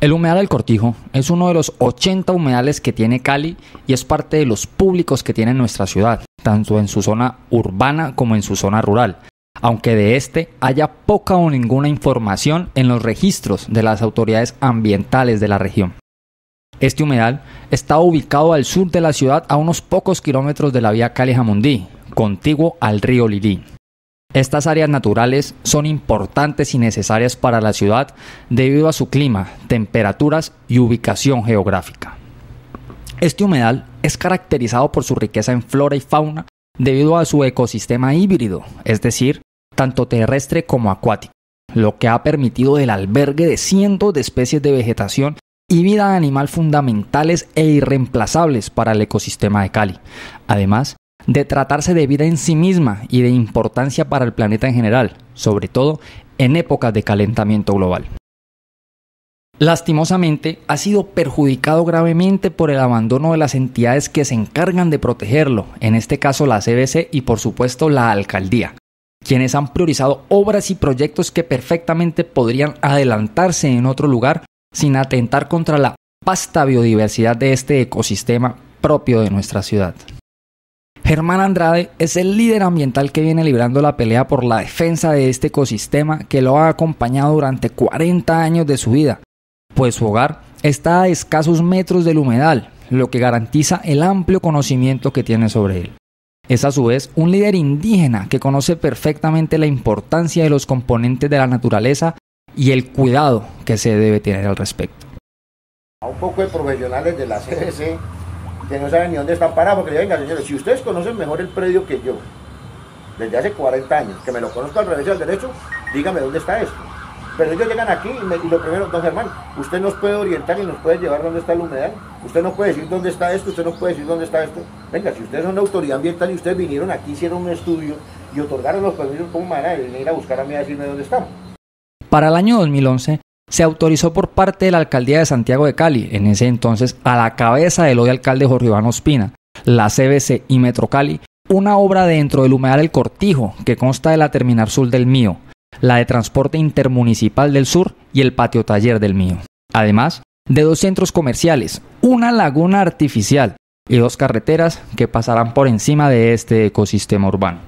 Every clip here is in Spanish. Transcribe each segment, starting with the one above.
El humedal del Cortijo es uno de los 80 humedales que tiene Cali y es parte de los públicos que tiene nuestra ciudad, tanto en su zona urbana como en su zona rural, aunque de este haya poca o ninguna información en los registros de las autoridades ambientales de la región. Este humedal está ubicado al sur de la ciudad a unos pocos kilómetros de la vía Cali-Jamundí, contiguo al río Livín. Estas áreas naturales son importantes y necesarias para la ciudad debido a su clima, temperaturas y ubicación geográfica. Este humedal es caracterizado por su riqueza en flora y fauna debido a su ecosistema híbrido, es decir, tanto terrestre como acuático, lo que ha permitido el albergue de cientos de especies de vegetación y vida animal fundamentales e irreemplazables para el ecosistema de Cali. Además, de tratarse de vida en sí misma y de importancia para el planeta en general, sobre todo en épocas de calentamiento global. Lastimosamente, ha sido perjudicado gravemente por el abandono de las entidades que se encargan de protegerlo, en este caso la CBC y por supuesto la alcaldía, quienes han priorizado obras y proyectos que perfectamente podrían adelantarse en otro lugar sin atentar contra la vasta biodiversidad de este ecosistema propio de nuestra ciudad. Germán Andrade es el líder ambiental que viene librando la pelea por la defensa de este ecosistema que lo ha acompañado durante 40 años de su vida, pues su hogar está a escasos metros del humedal, lo que garantiza el amplio conocimiento que tiene sobre él. Es a su vez un líder indígena que conoce perfectamente la importancia de los componentes de la naturaleza y el cuidado que se debe tener al respecto. A un poco de profesionales de la que no saben ni dónde están parados, que le venga, señores, si ustedes conocen mejor el predio que yo, desde hace 40 años, que me lo conozco al revés y al derecho, dígame dónde está esto. Pero ellos llegan aquí y, lo primero, don Germán, usted nos puede orientar y nos puede llevar dónde está el humedad, Usted no puede decir dónde está esto, usted no puede decir dónde está esto. Venga, si ustedes son autoridad ambiental y ustedes vinieron aquí, hicieron un estudio y otorgaron los permisos, ¿cómo van a venir a buscar a mí a decirme dónde estamos? Para el año 2011, se autorizó por parte de la alcaldía de Santiago de Cali, en ese entonces a la cabeza del hoy alcalde Jorge Iván Ospina, la CBC y Metro Cali, una obra dentro del humedal El Cortijo, que consta de la terminal sur del mío, la de transporte intermunicipal del sur y el patio taller del mío. Además, de dos centros comerciales, una laguna artificial y dos carreteras que pasarán por encima de este ecosistema urbano.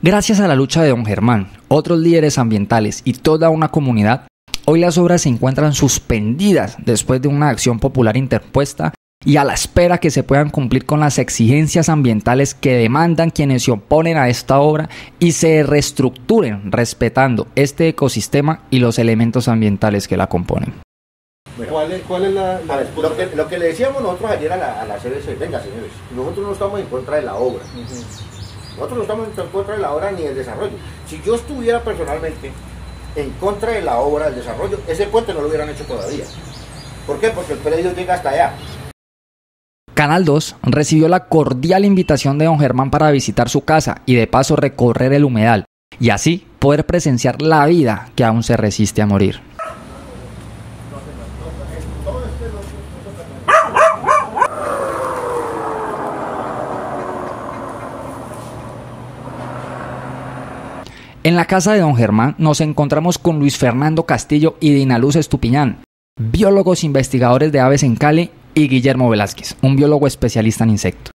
Gracias a la lucha de don Germán, otros líderes ambientales y toda una comunidad, hoy las obras se encuentran suspendidas después de una acción popular interpuesta y a la espera que se puedan cumplir con las exigencias ambientales que demandan quienes se oponen a esta obra y se reestructuren respetando este ecosistema y los elementos ambientales que la componen. ¿Cuál, la...? lo, que, le decíamos nosotros ayer a la, venga señores, nosotros no estamos en contra de la obra. Nosotros no estamos en contra de la obra ni del desarrollo. Si yo estuviera personalmente en contra de la obra, del desarrollo, ese puente no lo hubieran hecho todavía. ¿Por qué? Porque el predio llega hasta allá. Canal 2 recibió la cordial invitación de don Germán para visitar su casa y de paso recorrer el humedal y así poder presenciar la vida que aún se resiste a morir. casa de don Germán nos encontramos con Luis Fernando Castillo y Dina Luz Estupiñán, biólogos investigadores de aves en Cali, y Guillermo Velázquez, un biólogo especialista en insectos.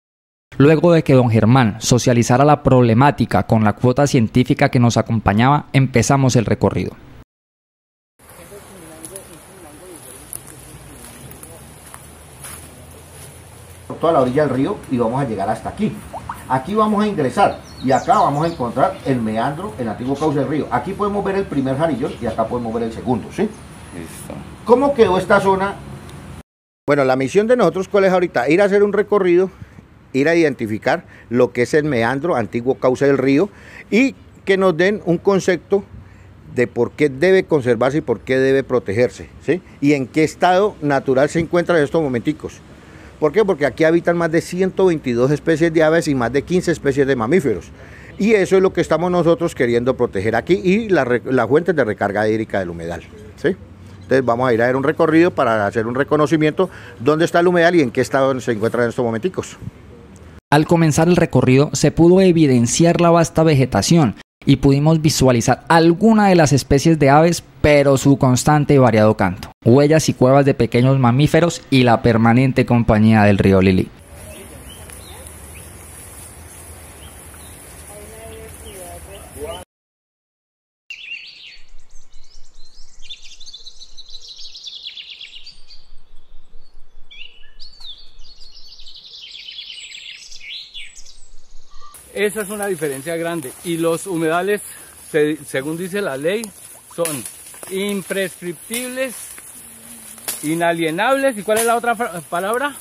Luego de que don Germán socializara la problemática con la cuota científica que nos acompañaba, empezamos el recorrido. Por toda la orilla del río y vamos a llegar hasta aquí. Aquí vamos a ingresar y acá vamos a encontrar el meandro, el antiguo cauce del río. Aquí podemos ver el primer jarillón y acá podemos ver el segundo, ¿sí? ¿Cómo quedó esta zona? Bueno, la misión de nosotros, ¿cuál es ahorita? Ir a hacer un recorrido, ir a identificar lo que es el meandro, antiguo cauce del río, y que nos den un concepto de por qué debe conservarse y por qué debe protegerse, ¿sí? Y en qué estado natural se encuentra en estos momenticos. ¿Por qué? Porque aquí habitan más de 122 especies de aves y más de 15 especies de mamíferos. Y eso es lo que estamos nosotros queriendo proteger aquí y las la fuentes de recarga hídrica del humedal. Entonces vamos a ir a ver un recorrido para hacer un reconocimiento dónde está el humedal y en qué estado se encuentra en estos momenticos. Al comenzar el recorrido se pudo evidenciar la vasta vegetación y pudimos visualizar alguna de las especies de aves, pero su constante y variado canto, huellas y cuevas de pequeños mamíferos y la permanente compañía del río Lili. Esa es una diferencia grande. Y los humedales, según dice la ley, son imprescriptibles, inalienables. ¿Y cuál es la otra palabra?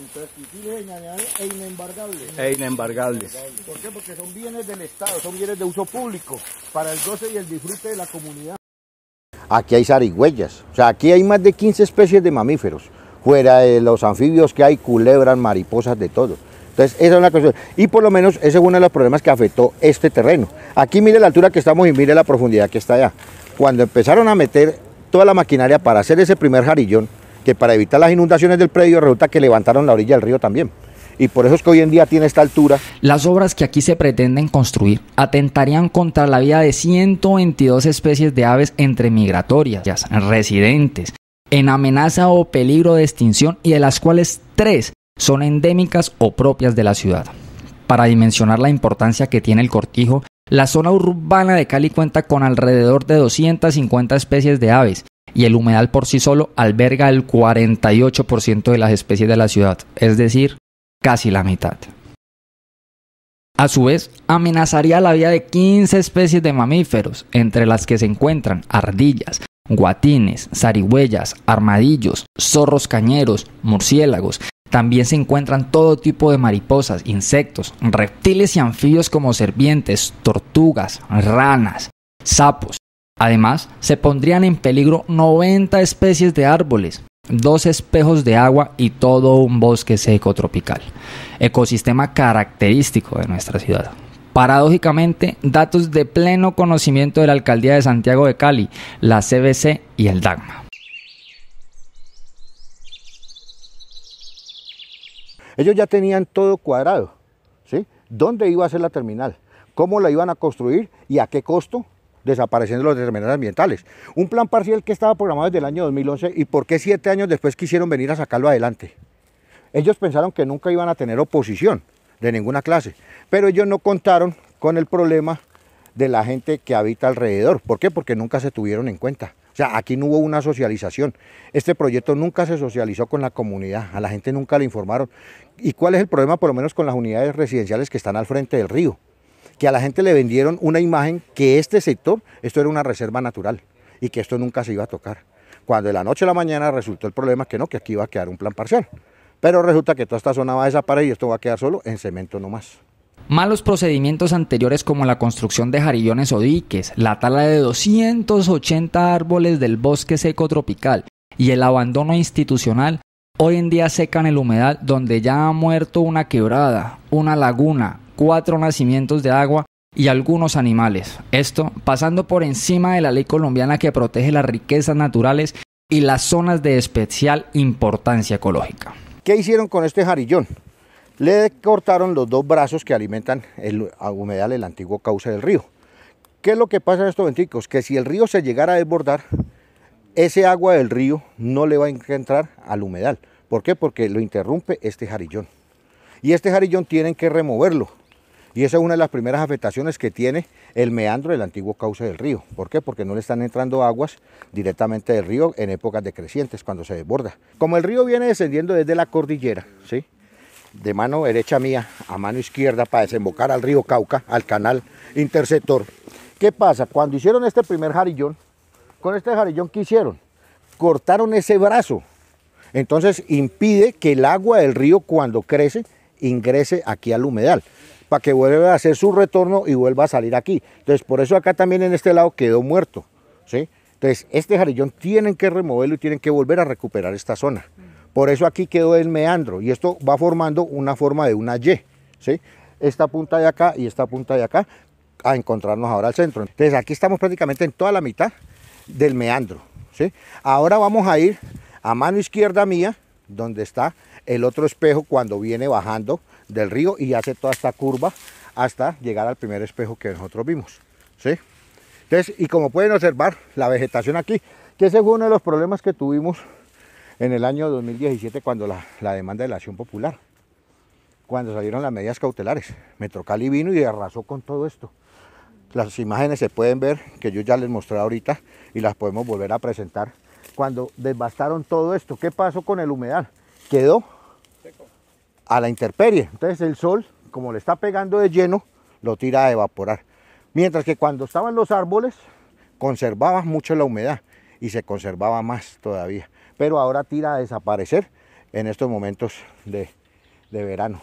Imprescriptibles, inalienables e inembargables. E inembargables. ¿Por qué? Porque son bienes del Estado, son bienes de uso público, para el goce y el disfrute de la comunidad. Aquí hay zarigüeyas, o sea, aquí hay más de 15 especies de mamíferos, fuera de los anfibios que hay, culebras, mariposas, de todo. Entonces, esa es una cuestión. Y por lo menos ese es uno de los problemas que afectó este terreno. Aquí mire la altura que estamos y mire la profundidad que está allá. Cuando empezaron a meter toda la maquinaria para hacer ese primer jarillón, que para evitar las inundaciones del predio resulta que levantaron la orilla del río también. Y por eso es que hoy en día tiene esta altura. Las obras que aquí se pretenden construir atentarían contra la vida de 122 especies de aves entre migratorias, residentes, en amenaza o peligro de extinción y de las cuales tres son endémicas o propias de la ciudad. Para dimensionar la importancia que tiene el cortijo, la zona urbana de Cali cuenta con alrededor de 250 especies de aves y el humedal por sí solo alberga el 48% de las especies de la ciudad, es decir, casi la mitad. A su vez, amenazaría la vida de 15 especies de mamíferos, entre las que se encuentran ardillas, guatines, zarigüeyas, armadillos, zorros cañeros, murciélagos, también se encuentran todo tipo de mariposas, insectos, reptiles y anfibios como serpientes, tortugas, ranas, sapos. Además, se pondrían en peligro 90 especies de árboles, dos espejos de agua y todo un bosque seco tropical, ecosistema característico de nuestra ciudad. Paradójicamente, datos de pleno conocimiento de la Alcaldía de Santiago de Cali, la CBC y el DAGMA. Ellos ya tenían todo cuadrado, ¿sí? ¿Dónde iba a ser la terminal? ¿Cómo la iban a construir y a qué costo? desapareciendo los determinantes ambientales. Un plan parcial que estaba programado desde el año 2011 y por qué siete años después quisieron venir a sacarlo adelante. Ellos pensaron que nunca iban a tener oposición de ninguna clase, pero ellos no contaron con el problema de la gente que habita alrededor. ¿Por qué? Porque nunca se tuvieron en cuenta. O sea, aquí no hubo una socialización. Este proyecto nunca se socializó con la comunidad, a la gente nunca le informaron. ¿Y cuál es el problema, por lo menos con las unidades residenciales que están al frente del río? Que a la gente le vendieron una imagen que este sector, esto era una reserva natural y que esto nunca se iba a tocar. Cuando de la noche a la mañana resultó el problema que no, que aquí iba a quedar un plan parcial. Pero resulta que toda esta zona va a desaparecer y esto va a quedar solo en cemento nomás. Malos procedimientos anteriores como la construcción de jarillones o diques, la tala de 280 árboles del bosque seco tropical y el abandono institucional hoy en día secan el humedal donde ya ha muerto una quebrada, una laguna, cuatro nacimientos de agua y algunos animales. Esto pasando por encima de la ley colombiana que protege las riquezas naturales y las zonas de especial importancia ecológica. ¿Qué hicieron con este jarillón? le cortaron los dos brazos que alimentan el humedal, el antiguo cauce del río. ¿Qué es lo que pasa en estos venticos? Que si el río se llegara a desbordar, ese agua del río no le va a entrar al humedal. ¿Por qué? Porque lo interrumpe este jarillón. Y este jarillón tienen que removerlo. Y esa es una de las primeras afectaciones que tiene el meandro del antiguo cauce del río. ¿Por qué? Porque no le están entrando aguas directamente del río en épocas decrecientes, cuando se desborda. Como el río viene descendiendo desde la cordillera, ¿sí? de mano derecha mía a mano izquierda para desembocar al río Cauca, al canal interceptor. ¿Qué pasa? Cuando hicieron este primer jarillón, con este jarillón qué hicieron, cortaron ese brazo. Entonces impide que el agua del río cuando crece ingrese aquí al humedal para que vuelva a hacer su retorno y vuelva a salir aquí. Entonces por eso acá también en este lado quedó muerto. ¿sí? Entonces este jarillón tienen que removerlo y tienen que volver a recuperar esta zona. Por eso aquí quedó el meandro y esto va formando una forma de una Y. ¿sí? Esta punta de acá y esta punta de acá a encontrarnos ahora al centro. Entonces aquí estamos prácticamente en toda la mitad del meandro. ¿sí? Ahora vamos a ir a mano izquierda mía, donde está el otro espejo cuando viene bajando del río y hace toda esta curva hasta llegar al primer espejo que nosotros vimos. ¿sí? Entonces, y como pueden observar, la vegetación aquí, que ese uno de los problemas que tuvimos en el año 2017 cuando la, demanda de la acción popular, cuando salieron las medidas cautelares. Cali vino y arrasó con todo esto. Las imágenes se pueden ver, que yo ya les mostré ahorita y las podemos volver a presentar, cuando devastaron todo esto. ¿Qué pasó con el humedal? Quedó a la intemperie. Entonces el sol, como le está pegando de lleno, lo tira a evaporar. Mientras que cuando estaban los árboles, conservaba mucho la humedad y se conservaba más todavía pero ahora tira a desaparecer en estos momentos de, verano.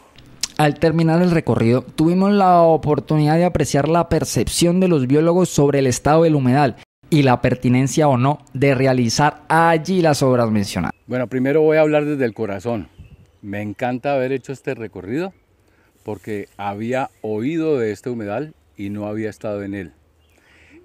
Al terminar el recorrido, tuvimos la oportunidad de apreciar la percepción de los biólogos sobre el estado del humedal y la pertinencia o no de realizar allí las obras mencionadas. Bueno, primero voy a hablar desde el corazón. Me encanta haber hecho este recorrido porque había oído de este humedal y no había estado en él.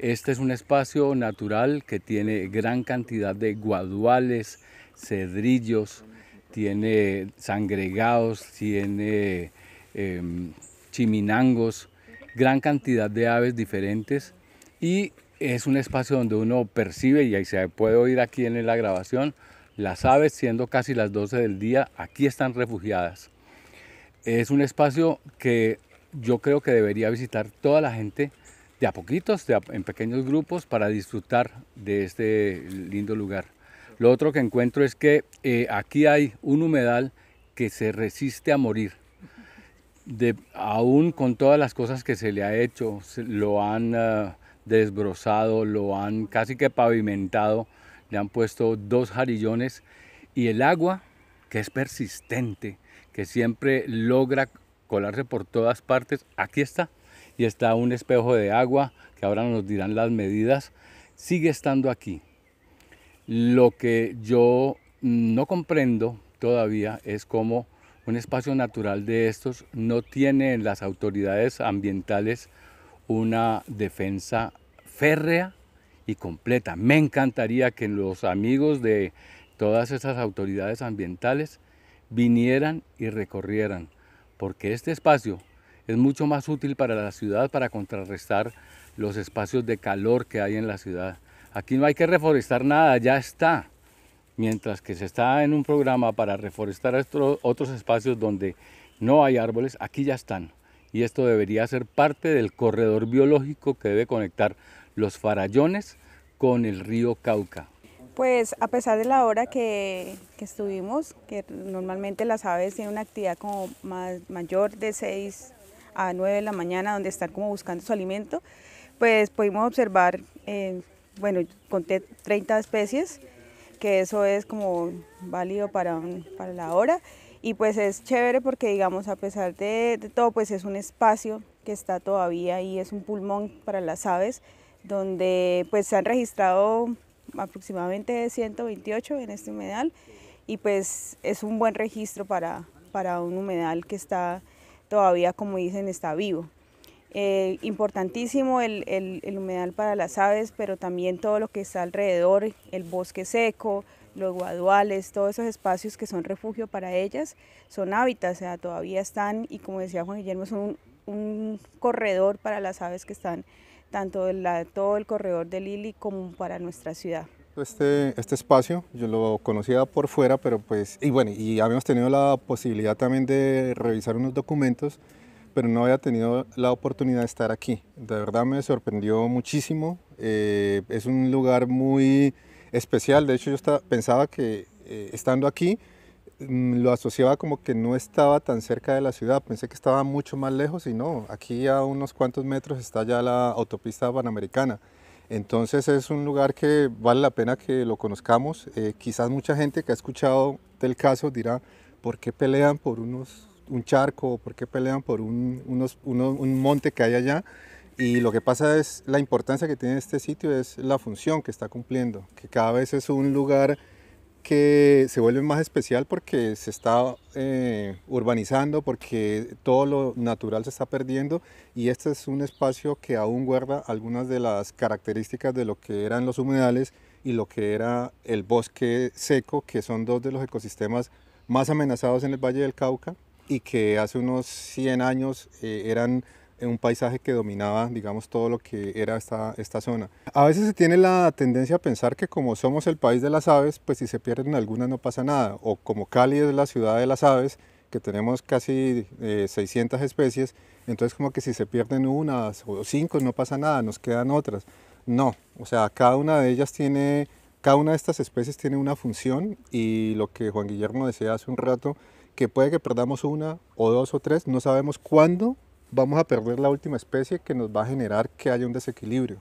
Este es un espacio natural que tiene gran cantidad de guaduales, cedrillos, tiene sangregados, tiene em, chiminangos, gran cantidad de aves diferentes y es un espacio donde uno percibe, y ahí se puede oír aquí en la grabación, las aves siendo casi las 12 del día, aquí están refugiadas. Es un espacio que yo creo que debería visitar toda la gente a poquitos, en pequeños grupos, para disfrutar de este lindo lugar. Lo otro que encuentro es que eh, aquí hay un humedal que se resiste a morir. De, aún con todas las cosas que se le ha hecho, lo han eh, desbrozado, lo han casi que pavimentado, le han puesto dos jarillones y el agua, que es persistente, que siempre logra colarse por todas partes, aquí está y está un espejo de agua, que ahora nos dirán las medidas, sigue estando aquí. Lo que yo no comprendo todavía es cómo un espacio natural de estos no tiene en las autoridades ambientales una defensa férrea y completa. Me encantaría que los amigos de todas esas autoridades ambientales vinieran y recorrieran, porque este espacio es mucho más útil para la ciudad para contrarrestar los espacios de calor que hay en la ciudad. Aquí no hay que reforestar nada, ya está. Mientras que se está en un programa para reforestar otros espacios donde no hay árboles, aquí ya están. Y esto debería ser parte del corredor biológico que debe conectar los farallones con el río Cauca. Pues a pesar de la hora que, estuvimos, que normalmente las aves tienen una actividad como más, mayor de 6 a 9 de la mañana, donde están como buscando su alimento, pues pudimos observar, eh, bueno, conté 30 especies, que eso es como válido para, para la hora. Y pues es chévere porque, digamos, a pesar de, todo, pues es un espacio que está todavía ahí, es un pulmón para las aves, donde pues se han registrado aproximadamente 128 en este humedal y pues es un buen registro para, para un humedal que está todavía, como dicen, está vivo. Eh, importantísimo el, humedal para las aves, pero también todo lo que está alrededor, el bosque seco, los guaduales, todos esos espacios que son refugio para ellas, son hábitats, o sea, todavía están, y como decía Juan Guillermo, son un, corredor para las aves que están, tanto todo el corredor de Lili como para nuestra ciudad. Este, este espacio yo lo conocía por fuera, pero pues, y bueno, y habíamos tenido la posibilidad también de revisar unos documentos, pero no había tenido la oportunidad de estar aquí. De verdad me sorprendió muchísimo. Eh, es un lugar muy especial. De hecho, yo pensaba que eh, estando aquí mm, lo asociaba como que no estaba tan cerca de la ciudad. Pensé que estaba mucho más lejos y no. Aquí a unos cuantos metros está ya la autopista panamericana. Entonces es un lugar que vale la pena que lo conozcamos. Eh, quizás mucha gente que ha escuchado del caso dirá, ¿por qué pelean por unos, un charco? ¿Por qué pelean por un, un monte que hay allá? Y lo que pasa es la importancia que tiene este sitio es la función que está cumpliendo, que cada vez es un lugar que se vuelve más especial porque se está eh, urbanizando, porque todo lo natural se está perdiendo y este es un espacio que aún guarda algunas de las características de lo que eran los humedales y lo que era el bosque seco, que son dos de los ecosistemas más amenazados en el Valle del Cauca y que hace unos 100 años eh, eran en un paisaje que dominaba, digamos, todo lo que era esta, esta zona. A veces se tiene la tendencia a pensar que como somos el país de las aves, pues si se pierden algunas no pasa nada, o como Cali es la ciudad de las aves, que tenemos casi 600 eh, especies, entonces como que si se pierden unas o cinco no pasa nada, nos quedan otras. No, o sea, cada una de ellas tiene, cada una de estas especies tiene una función y lo que Juan Guillermo decía hace un rato, que puede que perdamos una o dos o tres, no sabemos cuándo vamos a perder la última especie que nos va a generar que haya un desequilibrio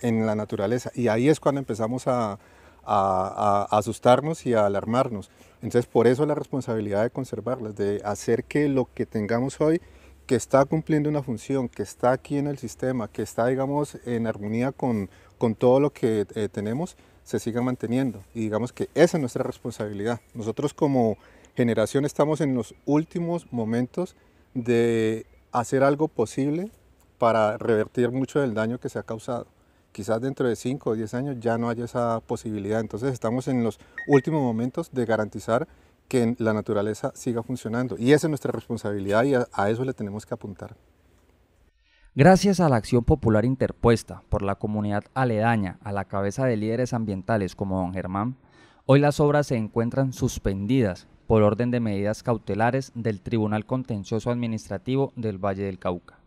en la naturaleza. Y ahí es cuando empezamos a, asustarnos y a alarmarnos. Entonces, por eso la responsabilidad de conservarlas, de hacer que lo que tengamos hoy, que está cumpliendo una función, que está aquí en el sistema, que está, digamos, en armonía con, con todo lo que eh, tenemos, se siga manteniendo. Y digamos que esa es nuestra responsabilidad. Nosotros como generación estamos en los últimos momentos de hacer algo posible para revertir mucho del daño que se ha causado. Quizás dentro de 5 o 10 años ya no haya esa posibilidad. Entonces estamos en los últimos momentos de garantizar que la naturaleza siga funcionando. Y esa es nuestra responsabilidad y a, eso le tenemos que apuntar. Gracias a la acción popular interpuesta por la comunidad aledaña a la cabeza de líderes ambientales como don Germán, hoy las obras se encuentran suspendidas por orden de medidas cautelares del Tribunal Contencioso Administrativo del Valle del Cauca.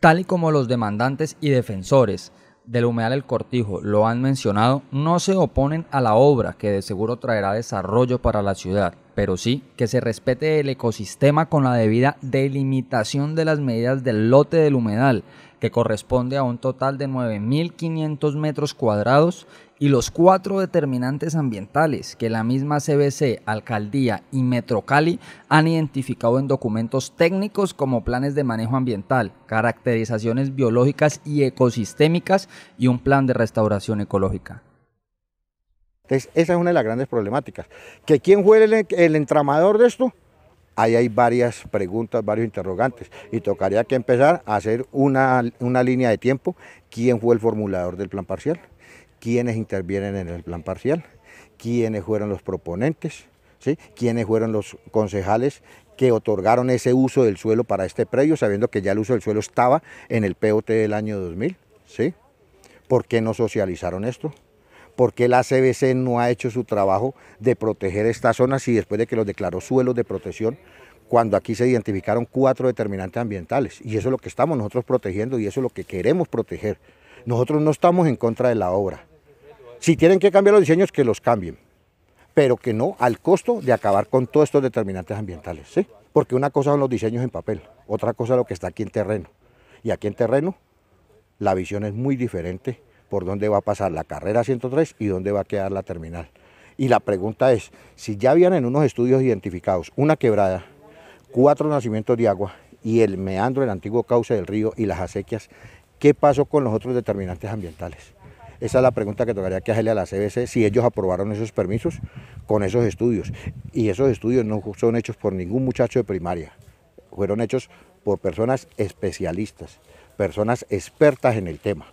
Tal y como los demandantes y defensores del humedal El Cortijo lo han mencionado, no se oponen a la obra que de seguro traerá desarrollo para la ciudad, pero sí que se respete el ecosistema con la debida delimitación de las medidas del lote del humedal, que corresponde a un total de 9.500 metros cuadrados y los cuatro determinantes ambientales que la misma CBC, Alcaldía y Metrocali han identificado en documentos técnicos como planes de manejo ambiental, caracterizaciones biológicas y ecosistémicas y un plan de restauración ecológica. esa es una de las grandes problemáticas. ¿Que quién fue el, entramador de esto? ahí hay varias preguntas, varios interrogantes y tocaría que empezar a hacer una, línea de tiempo, quién fue el formulador del plan parcial quiénes intervienen en el plan parcial, quiénes fueron los proponentes, ¿sí? quiénes fueron los concejales que otorgaron ese uso del suelo para este predio, sabiendo que ya el uso del suelo estaba en el POT del año 2000. ¿sí? ¿Por qué no socializaron esto? ¿Por qué la CBC no ha hecho su trabajo de proteger estas zonas y después de que los declaró suelos de protección, cuando aquí se identificaron cuatro determinantes ambientales? Y eso es lo que estamos nosotros protegiendo y eso es lo que queremos proteger. Nosotros no estamos en contra de la obra. Si tienen que cambiar los diseños, que los cambien, pero que no al costo de acabar con todos estos determinantes ambientales, ¿sí? Porque una cosa son los diseños en papel, otra cosa lo que está aquí en terreno. Y aquí en terreno la visión es muy diferente por dónde va a pasar la carrera 103 y dónde va a quedar la terminal. Y la pregunta es, si ya habían en unos estudios identificados una quebrada, cuatro nacimientos de agua y el meandro, el antiguo cauce del río y las acequias ¿Qué pasó con los otros determinantes ambientales? Esa es la pregunta que tocaría que hacerle a la CBC si ellos aprobaron esos permisos con esos estudios. Y esos estudios no son hechos por ningún muchacho de primaria, fueron hechos por personas especialistas, personas expertas en el tema.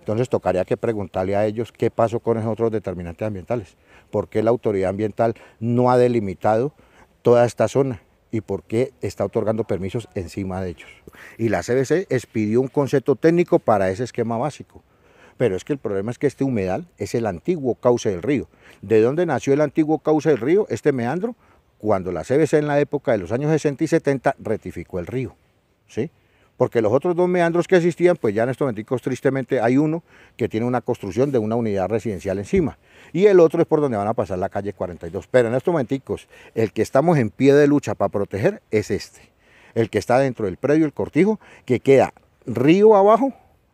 Entonces tocaría que preguntarle a ellos qué pasó con esos otros determinantes ambientales, por qué la autoridad ambiental no ha delimitado toda esta zona y por qué está otorgando permisos encima de ellos. Y la CBC expidió un concepto técnico para ese esquema básico. Pero es que el problema es que este humedal es el antiguo cauce del río. ¿De dónde nació el antiguo cauce del río, este meandro? Cuando la CBC en la época de los años 60 y 70 rectificó el río. ¿sí? porque los otros dos meandros que existían, pues ya en estos momenticos tristemente hay uno que tiene una construcción de una unidad residencial encima y el otro es por donde van a pasar la calle 42. Pero en estos momenticos, el que estamos en pie de lucha para proteger es este, el que está dentro del predio, el cortijo, que queda río abajo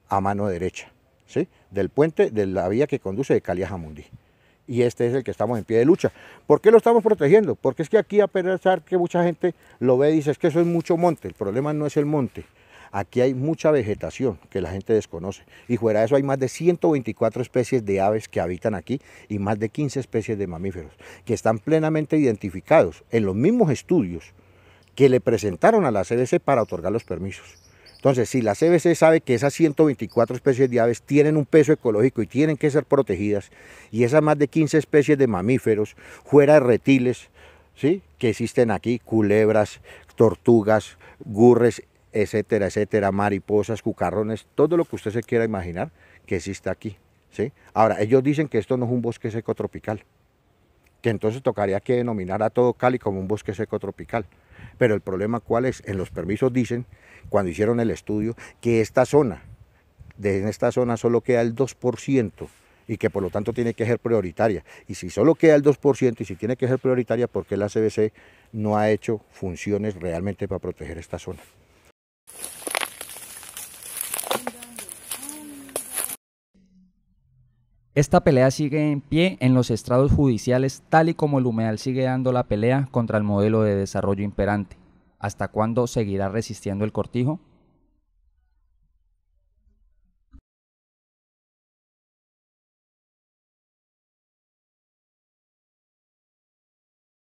a mano derecha, ¿sí? del puente de la vía que conduce de Cali a y este es el que estamos en pie de lucha. ¿Por qué lo estamos protegiendo? Porque es que aquí a pesar que mucha gente lo ve y dice es que eso es mucho monte, el problema no es el monte, Aquí hay mucha vegetación que la gente desconoce y fuera de eso hay más de 124 especies de aves que habitan aquí y más de 15 especies de mamíferos que están plenamente identificados en los mismos estudios que le presentaron a la CBC para otorgar los permisos. Entonces, si la CBC sabe que esas 124 especies de aves tienen un peso ecológico y tienen que ser protegidas, y esas más de 15 especies de mamíferos, fuera de reptiles, ¿sí? que existen aquí, culebras, tortugas, gurres, etcétera, etcétera, mariposas, cucarrones, todo lo que usted se quiera imaginar que existe aquí. ¿sí? Ahora, ellos dicen que esto no es un bosque seco tropical, que entonces tocaría que denominar a todo Cali como un bosque seco tropical. Pero el problema cuál es, en los permisos dicen, cuando hicieron el estudio, que esta zona, de en esta zona solo queda el 2% y que por lo tanto tiene que ser prioritaria. Y si solo queda el 2% y si tiene que ser prioritaria, ¿por qué la CBC no ha hecho funciones realmente para proteger esta zona? Esta pelea sigue en pie en los estrados judiciales tal y como el humedal sigue dando la pelea contra el modelo de desarrollo imperante. ¿Hasta cuándo seguirá resistiendo el cortijo?